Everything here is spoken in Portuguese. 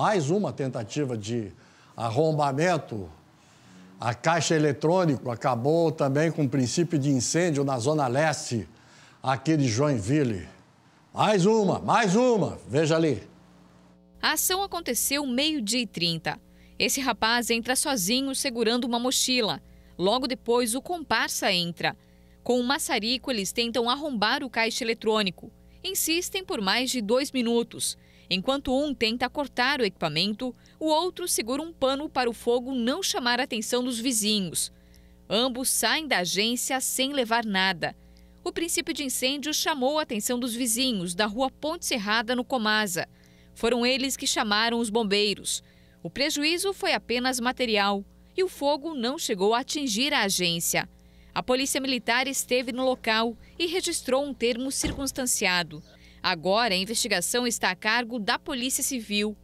mais uma tentativa de arrombamento. A caixa eletrônico acabou também com um princípio de incêndio na zona leste aqui de Joinville. Mais uma, mais uma, veja ali. A ação aconteceu meio-dia e 30. Esse rapaz entra sozinho segurando uma mochila. Logo depois, o comparsa entra. Com o um maçarico, eles tentam arrombar o caixa eletrônico. Insistem por mais de dois minutos. Enquanto um tenta cortar o equipamento, o outro segura um pano para o fogo não chamar a atenção dos vizinhos. Ambos saem da agência sem levar nada. O princípio de incêndio chamou a atenção dos vizinhos da rua Ponte Serrada, no Comasa. Foram eles que chamaram os bombeiros. O prejuízo foi apenas material e o fogo não chegou a atingir a agência. A polícia militar esteve no local e registrou um termo circunstanciado. Agora, a investigação está a cargo da Polícia Civil.